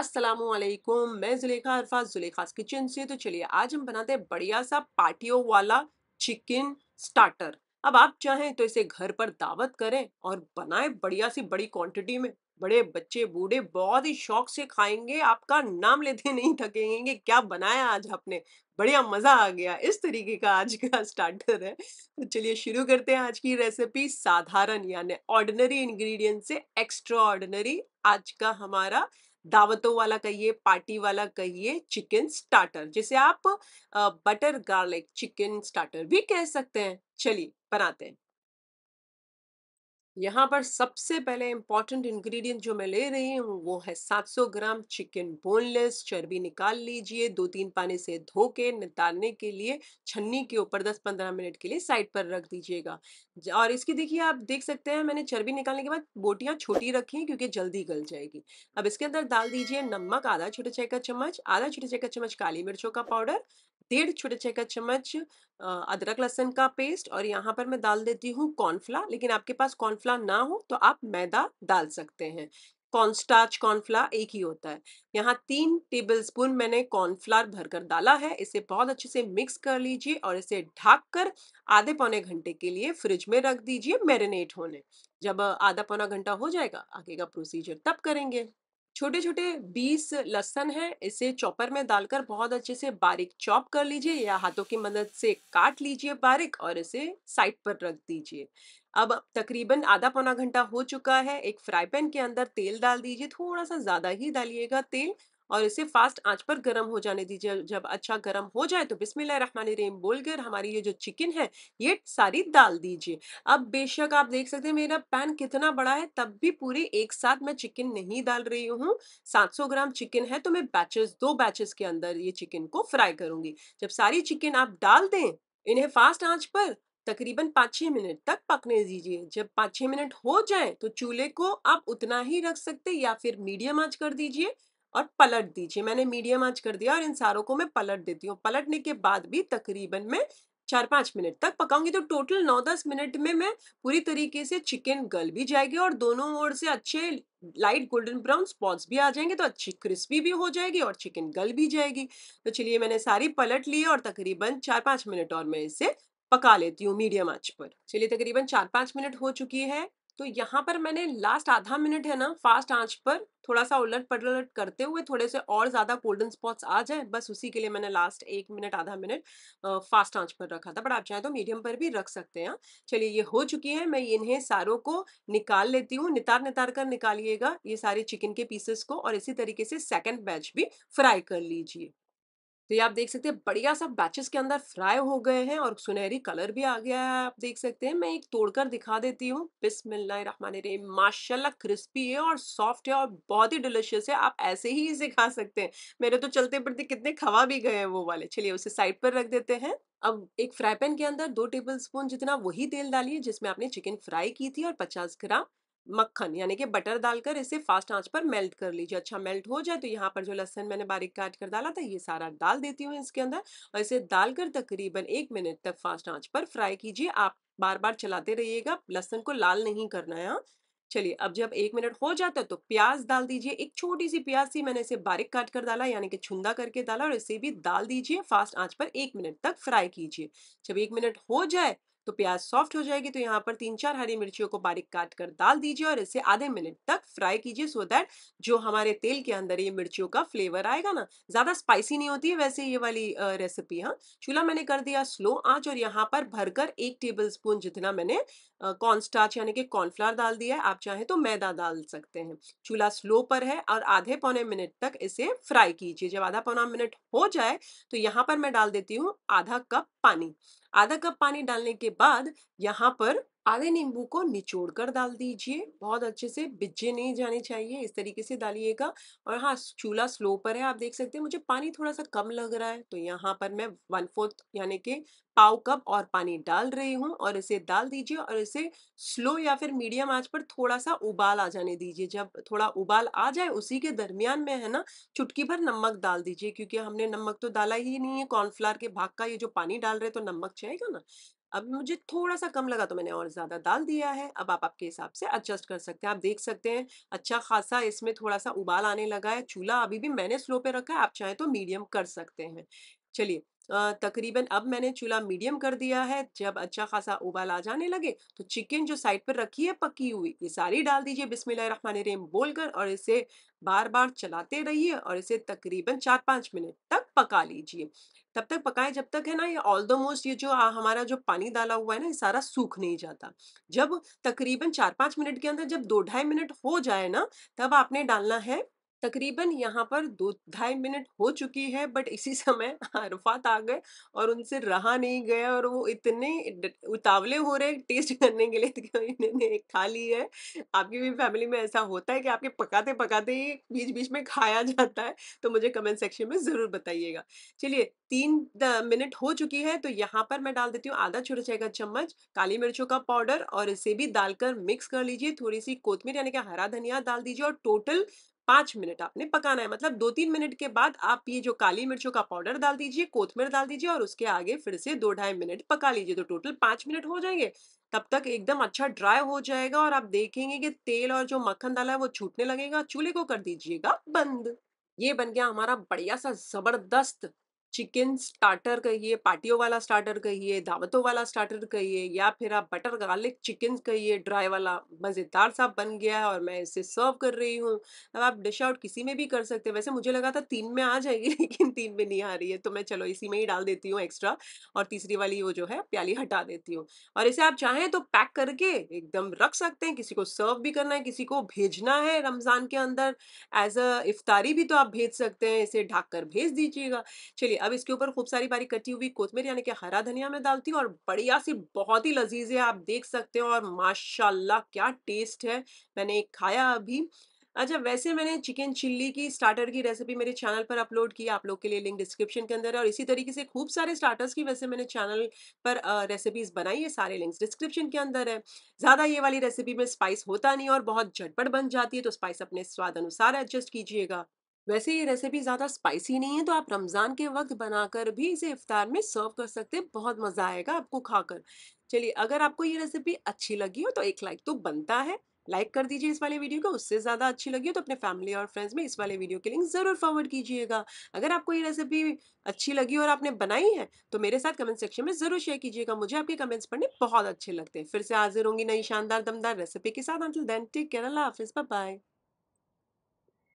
असलम मैं जुलेखा अरफा जुलेखास किचन से तो चलिए आज हम बनाते हैं बढ़िया सा पार्टियो वाला चिकन स्टार्टर अब आप चाहें तो इसे घर पर दावत करें और बनाएं बढ़िया सी बड़ी क्वांटिटी में बड़े बच्चे बूढ़े बहुत ही शौक से खाएंगे आपका नाम लेते नहीं थकेंगे क्या बनाया आज आपने बढ़िया मज़ा आ गया इस तरीके का आज का स्टार्टर है तो चलिए शुरू करते हैं आज की रेसिपी साधारण यानी ऑर्डिनरी इंग्रेडिएंट से एक्स्ट्रा ऑर्डिनरी आज का हमारा दावतों वाला कहिए पार्टी वाला कहिए चिकन स्टार्टर जिसे आप बटर गार्लिक चिकन स्टार्टर भी कह सकते हैं चलिए बनाते हैं यहाँ पर सबसे पहले इम्पॉर्टेंट इंग्रेडिएंट जो मैं ले रही हूँ वो है 700 ग्राम चिकन बोनलेस चर्बी निकाल लीजिए दो तीन पानी से धो के निकालने के लिए छन्नी के ऊपर 10-15 मिनट के लिए साइड पर रख दीजिएगा और इसकी देखिए आप देख सकते हैं मैंने चर्बी निकालने के बाद बोटियाँ छोटी रखी हैं क्योंकि जल्दी गल जाएगी अब इसके अंदर डाल दीजिए नमक आधा छोटे चाय का चम्मच आधा छोटे चाय का चम्मच काली मिर्चों का पाउडर डेढ़ छोटे चाय का चम्मच अदरक लहसन का पेस्ट और यहाँ पर मैं डाल देती हूँ कॉर्नफ्ला लेकिन आपके पास कॉर्नफ्ला ना हो तो आप मैदा डाल सकते हैं कॉर्नस्टार्च कॉर्नफ्ला एक ही होता है यहाँ तीन टेबल स्पून मैंने कॉर्नफ्लावर भरकर डाला है इसे बहुत अच्छे से मिक्स कर लीजिए और इसे ढाक कर आधे पौने घंटे के लिए फ्रिज में रख दीजिए मैरिनेट होने जब आधा पौना घंटा हो जाएगा आगे का प्रोसीजर तब करेंगे छोटे छोटे 20 लहसन है इसे चॉपर में डालकर बहुत अच्छे से बारीक चॉप कर लीजिए या हाथों की मदद से काट लीजिए बारीक और इसे साइड पर रख दीजिए अब तकरीबन आधा पौना घंटा हो चुका है एक फ्राई पैन के अंदर तेल डाल दीजिए थोड़ा सा ज़्यादा ही डालिएगा तेल और इसे फास्ट आंच पर गर्म हो जाने दीजिए जब अच्छा गर्म हो जाए तो रेम बोलकर हमारी ये जो चिकन है ये सारी डाल दीजिए अब बेशक आप देख सकते हैं मेरा पैन कितना बड़ा है तब भी पूरे एक साथ मैं चिकन नहीं डाल रही हूँ 700 ग्राम चिकन है तो मैं बैचेस दो बैचेस के अंदर ये चिकन को फ्राई करूंगी जब सारी चिकन आप डाल दें इन्हें फास्ट आँच पर तकरीबन पाँच छः मिनट तक पकने दीजिए जब पाँच छः मिनट हो जाए तो चूल्हे को आप उतना ही रख सकते या फिर मीडियम आँच कर दीजिए और पलट दीजिए मैंने मीडियम आंच कर दिया और इन सारों को मैं पलट देती हूँ पलटने के बाद भी तकरीबन मैं चार पाँच मिनट तक पकाऊंगी तो टोटल नौ दस मिनट में मैं पूरी तरीके से चिकन गल भी जाएगी और दोनों ओर से अच्छे लाइट गोल्डन ब्राउन स्पॉट्स भी आ जाएंगे तो अच्छी क्रिस्पी भी हो जाएगी और चिकन गल भी जाएगी तो चलिए मैंने सारी पलट ली और तकरीबन चार पाँच मिनट और मैं इसे पका लेती हूँ मीडियम आँच पर चलिए तकरीबन चार पाँच मिनट हो चुकी है तो यहाँ पर मैंने लास्ट आधा मिनट है ना फास्ट आंच पर थोड़ा सा उलट पलट करते हुए थोड़े से और ज़्यादा गोल्डन स्पॉट्स आ जाए बस उसी के लिए मैंने लास्ट एक मिनट आधा मिनट फास्ट आंच पर रखा था बट आप चाहें तो मीडियम पर भी रख सकते हैं चलिए ये हो चुकी है मैं इन्हें सारों को निकाल लेती हूँ नितार नितार कर निकालिएगा ये सारे चिकन के पीसेस को और इसी तरीके से सेकेंड बैच भी फ्राई कर लीजिए तो ये आप देख सकते हैं बढ़िया सा बैचेस के अंदर फ्राई हो गए हैं और सुनहरी कलर भी आ गया है आप देख सकते हैं मैं एक तोड़कर दिखा देती हूँ रे माशाल्लाह क्रिस्पी है और सॉफ्ट है और बहुत ही डिलिशियस है आप ऐसे ही इसे खा सकते हैं मेरे तो चलते पड़ते कितने खवा भी गए हैं वो वाले चलिए उसे साइड पर रख देते हैं अब एक फ्राई पैन के अंदर दो टेबल स्पून जितना वही तेल डालिए जिसमें आपने चिकन फ्राई की थी और पचास ग्राम मक्खन यानी कि बटर डालकर इसे फास्ट आंच पर मेल्ट कर लीजिए अच्छा मेल्ट हो जाए तो यहाँ पर जो लहसन मैंने बारीक काट कर डाला था ये सारा डाल देती हूँ इसके अंदर और इसे डालकर तकरीबन एक मिनट तक फास्ट आंच पर फ्राई कीजिए आप बार बार चलाते रहिएगा लहसन को लाल नहीं करना है हाँ। चलिए अब जब एक मिनट हो जाता है तो प्याज डाल दीजिए एक छोटी सी प्याज थी मैंने इसे बारीक काट कर डाला यानी कि छुंदा करके डाला और इसे भी डाल दीजिए फास्ट आंच पर एक मिनट तक फ्राई कीजिए जब एक मिनट हो जाए तो प्याज सॉफ्ट हो जाएगी तो यहाँ पर तीन चार हरी मिर्चियों को बारीक काट कर डाल दीजिए और इसे आधे मिनट तक फ्राई कीजिए सो दैट जो हमारे तेल के अंदर ये मिर्चियों का फ्लेवर आएगा ना ज़्यादा स्पाइसी नहीं होती है वैसे ये वाली रेसिपी हाँ चूल्हा मैंने कर दिया स्लो आँच और यहाँ पर भरकर एक टेबल स्पून जितना मैंने कॉर्न स्टार्च यानी कि कॉर्नफ्लावर डाल दिया है आप चाहें तो मैदा डाल सकते हैं चूल्हा स्लो पर है और आधे पौने मिनट तक इसे फ्राई कीजिए जब आधा पौना मिनट हो जाए तो यहाँ पर मैं डाल देती हूँ आधा कप पानी आधा कप पानी डालने के बाद यहाँ पर आधे नींबू को निचोड़ कर डाल दीजिए बहुत अच्छे से बिज्जे नहीं जाने चाहिए इस तरीके से डालिएगा और हाँ चूल्हा स्लो पर है आप देख सकते हैं मुझे पानी थोड़ा सा कम लग रहा है तो यहाँ पर मैं वन फोर्थ यानी कि पाव कप और पानी डाल रही हूँ और इसे डाल दीजिए और इसे स्लो या फिर मीडियम आँच पर थोड़ा सा उबाल आ जाने दीजिए जब थोड़ा उबाल आ जाए उसी के दरमियान में है ना चुटकी भर नमक डाल दीजिए क्योंकि हमने नमक तो डाला ही नहीं है कॉर्नफ्लावर के भाग का ये जो पानी डाल रहे तो नमक चाहिएगा ना अब मुझे थोड़ा सा कम लगा तो मैंने और ज़्यादा डाल दिया है अब आप आपके हिसाब से एडजस्ट कर सकते हैं आप देख सकते हैं अच्छा खासा इसमें थोड़ा सा उबाल आने लगा है चूल्हा अभी भी मैंने स्लो पे रखा है आप चाहें तो मीडियम कर सकते हैं चलिए तकरीबन अब मैंने चूल्हा मीडियम कर दिया है जब अच्छा खासा उबाल आ जाने लगे तो चिकन जो साइड पर रखी है पकी हुई ये सारी डाल दीजिए रेम बोलकर और इसे बार बार चलाते रहिए और इसे तकरीबन चार पाँच मिनट तक पका लीजिए तब तक पकाएं जब तक है ना ये ऑल द मोस्ट ये जो हमारा जो पानी डाला हुआ है ना ये सारा सूख नहीं जाता जब तकरीबन चार पाँच मिनट के अंदर जब दो ढाई मिनट हो जाए ना तब आपने डालना है तकरीबन यहाँ पर दो ढाई मिनट हो चुकी है बट इसी समय अरफात आ गए और उनसे रहा नहीं गया और वो इतने उतावले हो रहे टेस्ट करने के लिए इन्होंने खा ली है आपकी भी फैमिली में ऐसा होता है कि आपके पकाते पकाते ही बीच बीच में खाया जाता है तो मुझे कमेंट सेक्शन में ज़रूर बताइएगा चलिए तीन मिनट हो चुकी है तो यहाँ पर मैं डाल देती हूँ आधा छोटा चाय का चम्मच काली मिर्चों का पाउडर और इसे भी डालकर मिक्स कर लीजिए थोड़ी सी कोथमीर यानी कि हरा धनिया डाल दीजिए और टोटल पाँच मिनट आपने पकाना है मतलब दो तीन मिनट के बाद आप ये जो काली मिर्चों का पाउडर डाल दीजिए कोथमीर डाल दीजिए और उसके आगे फिर से दो ढाई मिनट पका लीजिए तो टोटल पाँच मिनट हो जाएंगे तब तक एकदम अच्छा ड्राई हो जाएगा और आप देखेंगे कि तेल और जो मक्खन डाला है वो छूटने लगेगा चूल्हे को कर दीजिएगा बंद ये बन गया हमारा बढ़िया सा जबरदस्त चिकन स्टार्टर कहिए पार्टियों वाला स्टार्टर कहिए दावतों वाला स्टार्टर कहिए या फिर आप बटर गार्लिक चिकन कहिए ड्राई वाला मज़ेदार सा बन गया है और मैं इसे सर्व कर रही हूँ अब आप डिश आउट किसी में भी कर सकते हैं वैसे मुझे लगा था तीन में आ जाएगी लेकिन तीन में नहीं आ रही है तो मैं चलो इसी में ही डाल देती हूँ एक्स्ट्रा और तीसरी वाली वो जो है प्याली हटा देती हूँ और इसे आप चाहें तो पैक करके एकदम रख सकते हैं किसी को सर्व भी करना है किसी को भेजना है रमज़ान के अंदर एज अ इफ्तारी भी तो आप भेज सकते हैं इसे ढाक कर भेज दीजिएगा चलिए अब इसके ऊपर खूब सारी बारी कटी हुई कोथमेर यानी कि हरा धनिया में डालती हूँ और बढ़िया सी बहुत ही लजीज है आप देख सकते हो और माशाल्लाह क्या टेस्ट है मैंने खाया अभी अच्छा वैसे मैंने चिकन चिल्ली की स्टार्टर की रेसिपी मेरे चैनल पर अपलोड की आप लोग के लिए लिंक डिस्क्रिप्शन के अंदर है और इसी तरीके से खूब सारे स्टार्टर्स की वैसे मैंने चैनल पर रेसिपीज बनाई है सारे लिंक्स डिस्क्रिप्शन के अंदर है ज़्यादा ये वाली रेसिपी में स्पाइस होता नहीं और बहुत झटपट बन जाती है तो स्पाइस अपने स्वाद अनुसार एडजस्ट कीजिएगा वैसे ये रेसिपी ज़्यादा स्पाइसी नहीं है तो आप रमज़ान के वक्त बनाकर भी इसे इफ्तार में सर्व कर सकते हैं बहुत मज़ा आएगा आपको खाकर चलिए अगर आपको ये रेसिपी अच्छी लगी हो तो एक लाइक तो बनता है लाइक कर दीजिए इस वाले वीडियो को उससे ज़्यादा अच्छी लगी हो तो अपने फैमिली और फ्रेंड्स में इस वाले वीडियो के लिंक ज़रूर फॉरवर्ड कीजिएगा अगर आपको ये रेसिपी अच्छी लगी और आपने बनाई है तो मेरे साथ कमेंट सेक्शन में ज़रूर शेयर कीजिएगा मुझे आपके कमेंट्स पढ़ने बहुत अच्छे लगते हैं फिर से हाजिर होंगी नई शानदार दमदार रेसिपी के साथ अंतल देन टेक केयर अल्लाह हाफिज़ बाय